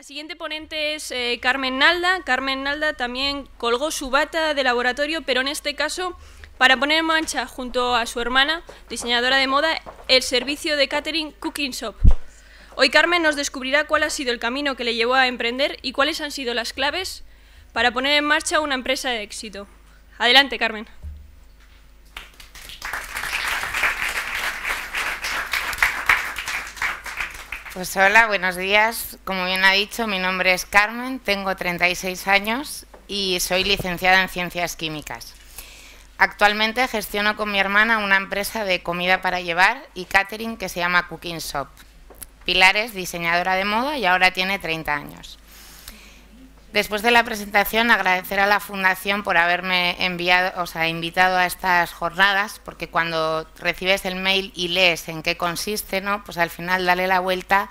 La siguiente ponente es eh, Carmen Nalda. Carmen Nalda también colgó su bata de laboratorio, pero en este caso para poner en marcha junto a su hermana, diseñadora de moda, el servicio de catering Cooking Shop. Hoy Carmen nos descubrirá cuál ha sido el camino que le llevó a emprender y cuáles han sido las claves para poner en marcha una empresa de éxito. Adelante, Carmen. Pues hola, buenos días. Como bien ha dicho, mi nombre es Carmen, tengo 36 años y soy licenciada en Ciencias Químicas. Actualmente gestiono con mi hermana una empresa de comida para llevar y catering que se llama Cooking Shop. Pilar es diseñadora de moda y ahora tiene 30 años. Después de la presentación, agradecer a la Fundación por haberme enviado, o sea, invitado a estas jornadas, porque cuando recibes el mail y lees en qué consiste, ¿no? pues al final dale la vuelta.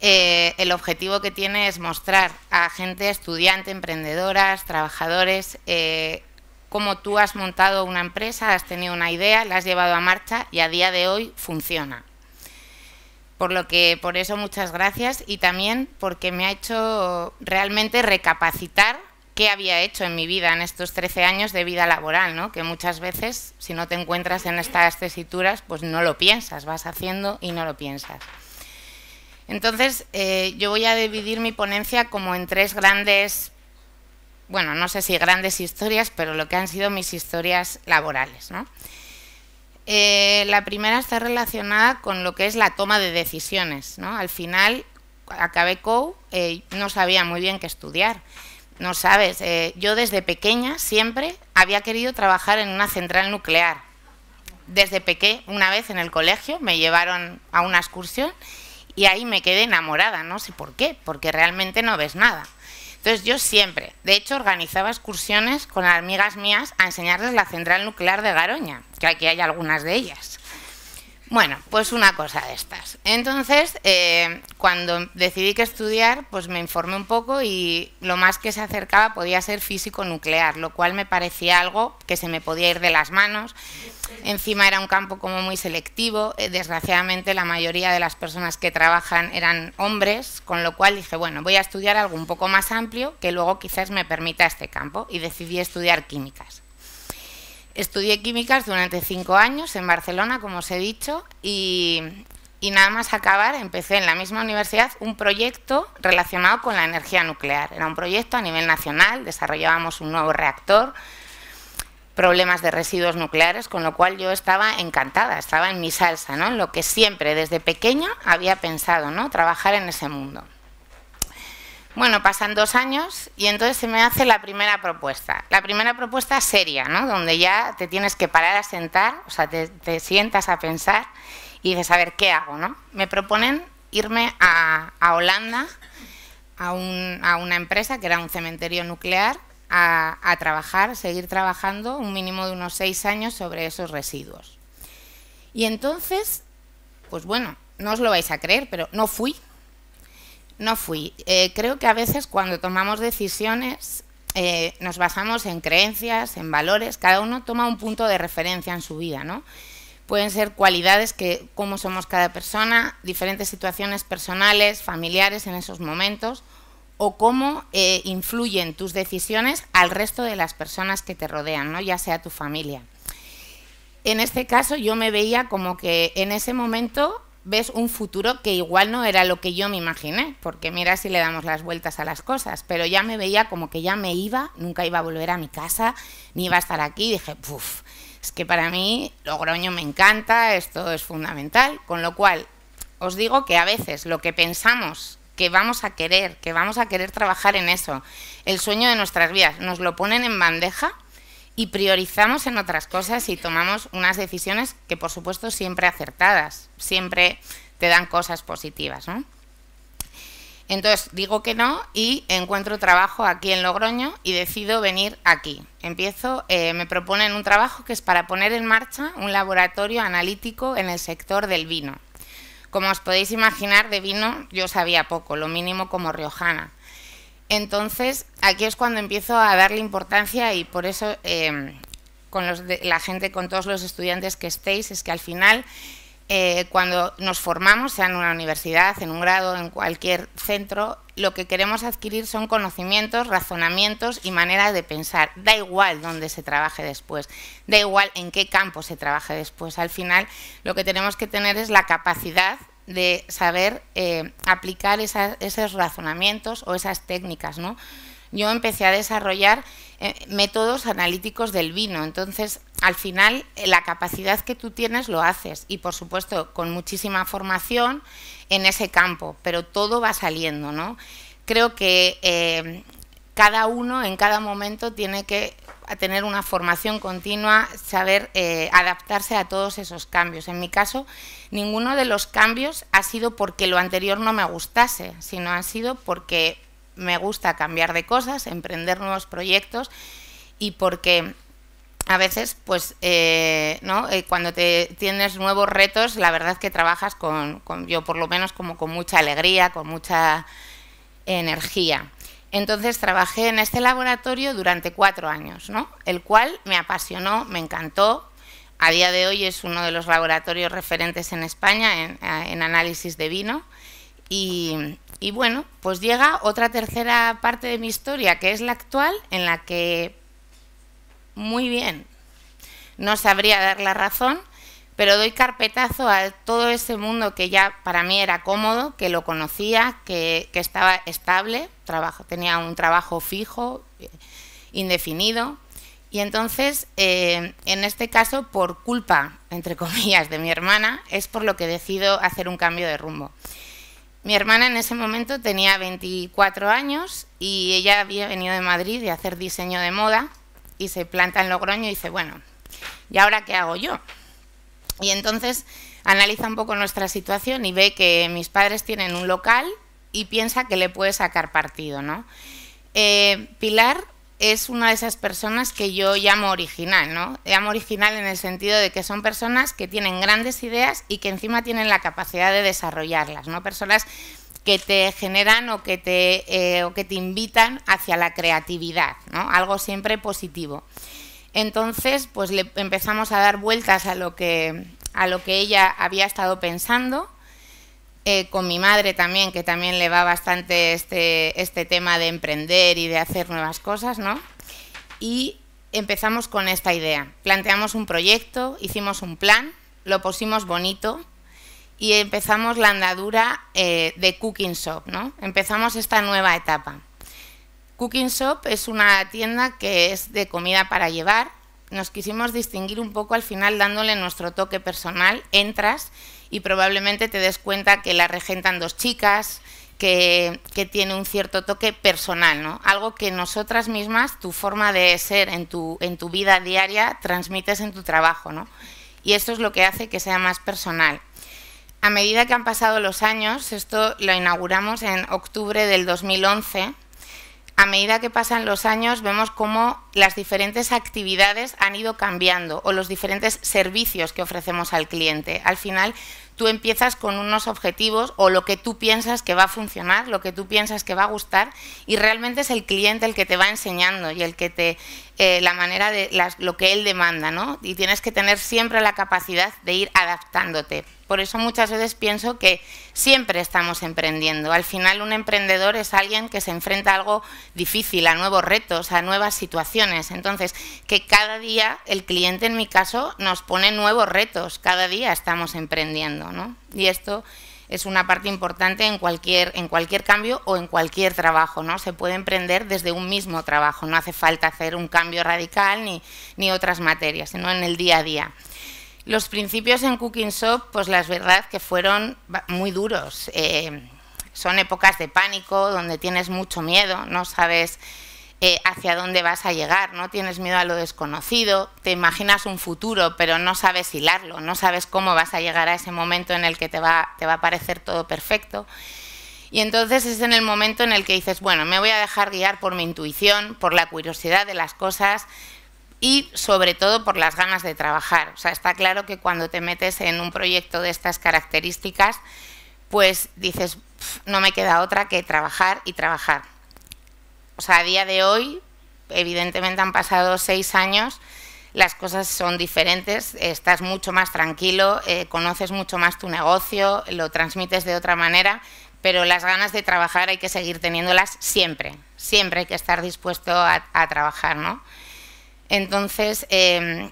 Eh, el objetivo que tiene es mostrar a gente, estudiante, emprendedoras, trabajadores, eh, cómo tú has montado una empresa, has tenido una idea, la has llevado a marcha y a día de hoy funciona. Por lo que, por eso muchas gracias y también porque me ha hecho realmente recapacitar qué había hecho en mi vida en estos 13 años de vida laboral, ¿no? Que muchas veces, si no te encuentras en estas tesituras, pues no lo piensas, vas haciendo y no lo piensas. Entonces, eh, yo voy a dividir mi ponencia como en tres grandes, bueno, no sé si grandes historias, pero lo que han sido mis historias laborales, ¿no? Eh, la primera está relacionada con lo que es la toma de decisiones. ¿no? Al final, acabé co eh, no sabía muy bien qué estudiar. No sabes, eh, yo desde pequeña siempre había querido trabajar en una central nuclear. Desde pequeña, una vez en el colegio, me llevaron a una excursión y ahí me quedé enamorada, no sé por qué, porque realmente no ves nada. Entonces yo siempre, de hecho, organizaba excursiones con amigas mías a enseñarles la central nuclear de Garoña, que aquí hay algunas de ellas. Bueno, pues una cosa de estas. Entonces, eh, cuando decidí que estudiar, pues me informé un poco y lo más que se acercaba podía ser físico nuclear, lo cual me parecía algo que se me podía ir de las manos. Encima era un campo como muy selectivo, eh, desgraciadamente la mayoría de las personas que trabajan eran hombres, con lo cual dije, bueno, voy a estudiar algo un poco más amplio que luego quizás me permita este campo y decidí estudiar químicas. Estudié químicas durante cinco años en Barcelona, como os he dicho, y, nada más acabar empecé en la misma universidad un proyecto relacionado con la energía nuclear. Era un proyecto a nivel nacional, desarrollábamos un nuevo reactor, problemas de residuos nucleares, con lo cual yo estaba encantada, estaba en mi salsa, En lo que siempre desde pequeña había pensado, ¿no? Trabajar en ese mundo. Bueno, pasan dos años y entonces se me hace la primera propuesta. La primera propuesta seria, ¿no? Donde ya te tienes que parar a sentar, o sea, te, sientas a pensar y dices, a ver, ¿qué hago, no? Me proponen irme a, Holanda, a, una empresa que era un cementerio nuclear, a, a trabajar, seguir trabajando un mínimo de unos seis años sobre esos residuos. Y entonces, pues bueno, no os lo vais a creer, pero no fui no fui. Eh, creo que a veces cuando tomamos decisiones eh, nos basamos en creencias, en valores, cada uno toma un punto de referencia en su vida, ¿no? Pueden ser cualidades que, cómo somos cada persona, diferentes situaciones personales, familiares en esos momentos, o cómo eh, influyen tus decisiones al resto de las personas que te rodean, ¿no? ya sea tu familia. En este caso yo me veía como que en ese momento ves un futuro que igual no era lo que yo me imaginé, porque mira si le damos las vueltas a las cosas, pero ya me veía como que ya me iba, nunca iba a volver a mi casa, ni iba a estar aquí, dije, puff, es que para mí Logroño me encanta, esto es fundamental, con lo cual os digo que a veces lo que pensamos que vamos a querer, que vamos a querer trabajar en eso, el sueño de nuestras vidas, nos lo ponen en bandeja y priorizamos en otras cosas y tomamos unas decisiones que por supuesto siempre acertadas, siempre te dan cosas positivas. ¿no? Entonces digo que no y encuentro trabajo aquí en Logroño y decido venir aquí. Empiezo, eh, me proponen un trabajo que es para poner en marcha un laboratorio analítico en el sector del vino. Como os podéis imaginar, de vino yo sabía poco, lo mínimo como riojana. Entonces, aquí es cuando empiezo a darle importancia y por eso em, con la gente, con todos los estudiantes que estéis, es que al final, eh, cuando nos formamos, sea en una universidad, en un grado, en cualquier centro, lo que queremos adquirir son conocimientos, razonamientos y maneras de pensar. Da igual dónde se trabaje después, da igual en qué campo se trabaje después. Al final, lo que tenemos que tener es la capacidad de saber eh, aplicar esos razonamientos o esas técnicas, ¿no? Yo empecé a desarrollar eh, métodos analíticos del vino, entonces al final eh, la capacidad que tú tienes lo haces y por supuesto con muchísima formación en ese campo, pero todo va saliendo, ¿no? Creo que cada uno en cada momento tiene que a tener una formación continua, saber eh, adaptarse a todos esos cambios. En mi caso, ninguno de los cambios ha sido porque lo anterior no me gustase, sino ha sido porque me gusta cambiar de cosas, emprender nuevos proyectos y porque a veces, pues, eh, ¿no? Eh, cuando te tienes nuevos retos, la verdad es que trabajas con, yo por lo menos, como con mucha alegría, con mucha energía. Entonces trabajé en este laboratorio durante cuatro años, ¿no? el cual me apasionó, me encantó. A día de hoy es uno de los laboratorios referentes en España en, eh, análisis de vino. y bueno, pues llega otra tercera parte de mi historia, que es la actual, en la que muy bien, no sabría dar la razón, pero doy carpetazo a todo ese mundo que ya para mí era cómodo, que lo conocía, que, estaba estable, trabajo, tenía un trabajo fijo, eh, indefinido. Y entonces, eh, en este caso, por culpa, entre comillas, de mi hermana, es por lo que decido hacer un cambio de rumbo. Mi hermana en ese momento tenía 24 años y ella había venido de Madrid de hacer diseño de moda y se planta en Logroño y dice, bueno, ¿y ahora qué hago yo? Y entonces analiza un poco nuestra situación y ve que mis padres tienen un local y piensa que le puede sacar partido. ¿no? Eh, Pilar es una de esas personas que yo llamo original, ¿no? Llamo original en el sentido de que son personas que tienen grandes ideas y que encima tienen la capacidad de desarrollarlas, ¿no? Personas que te generan o que te, eh, o que te invitan hacia la creatividad, ¿no? Algo siempre positivo. Entonces, pues le empezamos a dar vueltas a lo que, ella había estado pensando, eh, con mi madre también, que también le va bastante este, este, tema de emprender y de hacer nuevas cosas, ¿no? Y empezamos con esta idea. Planteamos un proyecto, hicimos un plan, lo pusimos bonito y empezamos la andadura eh, de Cooking Shop, ¿no? Empezamos esta nueva etapa. Cooking Shop es una tienda que es de comida para llevar. Nos quisimos distinguir un poco al final dándole nuestro toque personal. Entras y probablemente te des cuenta que la regentan dos chicas, que, tiene un cierto toque personal, ¿no? Algo que nosotras mismas, tu forma de ser en tu, en tu vida diaria, transmites en tu trabajo, ¿no? Y esto es lo que hace que sea más personal. A medida que han pasado los años, esto lo inauguramos en octubre del 2011, a medida que pasan los años vemos cómo las diferentes actividades han ido cambiando o los diferentes servicios que ofrecemos al cliente. Al final tú empiezas con unos objetivos o lo que tú piensas que va a funcionar, lo que tú piensas que va a gustar y realmente es el cliente el que te va enseñando y el que te eh, la manera de lo que él demanda, ¿no? Y tienes que tener siempre la capacidad de ir adaptándote. Por eso muchas veces pienso que siempre estamos emprendiendo. Al final un emprendedor es alguien que se enfrenta a algo difícil, a nuevos retos, a nuevas situaciones. Entonces, que cada día el cliente, en mi caso, nos pone nuevos retos. Cada día estamos emprendiendo. ¿no? Y esto es una parte importante en cualquier, en cualquier cambio o en cualquier trabajo. ¿no? Se puede emprender desde un mismo trabajo. No hace falta hacer un cambio radical ni, ni otras materias, sino en el día a día. Los principios en Cooking Shop, pues la verdad que fueron muy duros. Eh, son épocas de pánico, donde tienes mucho miedo, no sabes eh, hacia dónde vas a llegar, no tienes miedo a lo desconocido, te imaginas un futuro, pero no sabes hilarlo, no sabes cómo vas a llegar a ese momento en el que te va, te va a parecer todo perfecto. Y entonces es en el momento en el que dices, bueno, me voy a dejar guiar por mi intuición, por la curiosidad de las cosas, y sobre todo por las ganas de trabajar. O sea, está claro que cuando te metes en un proyecto de estas características, pues dices, no me queda otra que trabajar y trabajar. O sea, a día de hoy, evidentemente han pasado seis años, las cosas son diferentes, estás mucho más tranquilo, eh, conoces mucho más tu negocio, lo transmites de otra manera, pero las ganas de trabajar hay que seguir teniéndolas siempre, siempre hay que estar dispuesto a, a trabajar, ¿no? Entonces, em,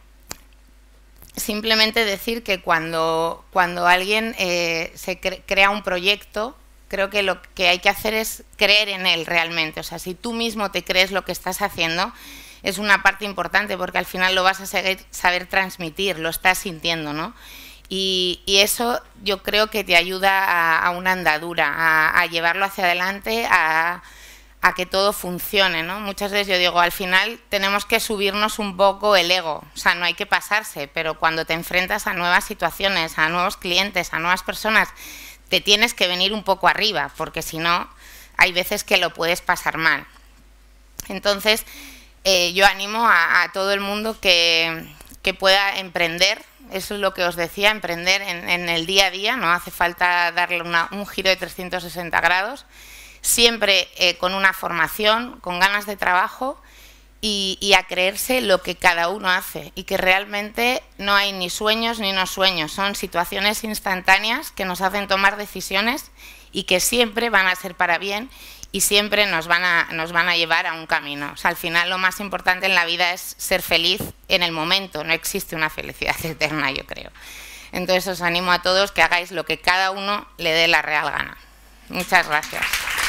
simplemente decir que cuando, cuando alguien eh, se crea un proyecto, creo que lo que hay que hacer es creer en él realmente. O sea, si tú mismo te crees lo que estás haciendo, es una parte importante porque al final lo vas a saber transmitir, lo estás sintiendo, ¿no? Y, eso yo creo que te ayuda a, una andadura, a, a llevarlo hacia adelante, a a que todo funcione, ¿no? Muchas veces yo digo, al final tenemos que subirnos un poco el ego, o sea, no hay que pasarse, pero cuando te enfrentas a nuevas situaciones, a nuevos clientes, a nuevas personas, te tienes que venir un poco arriba, porque si no, hay veces que lo puedes pasar mal. Entonces, eh, yo animo a, todo el mundo que, que, pueda emprender, eso es lo que os decía, emprender en, el día a día, no hace falta darle un giro de 360 grados, siempre eh, con una formación, con ganas de trabajo y, a creerse lo que cada uno hace y que realmente no hay ni sueños ni no sueños, son situaciones instantáneas que nos hacen tomar decisiones y que siempre van a ser para bien y siempre nos van a, nos van a llevar a un camino. al final lo más importante en la vida es ser feliz en el momento, no existe una felicidad eterna, yo creo. Entonces os animo a todos que hagáis lo que cada uno le dé la real gana. Muchas gracias.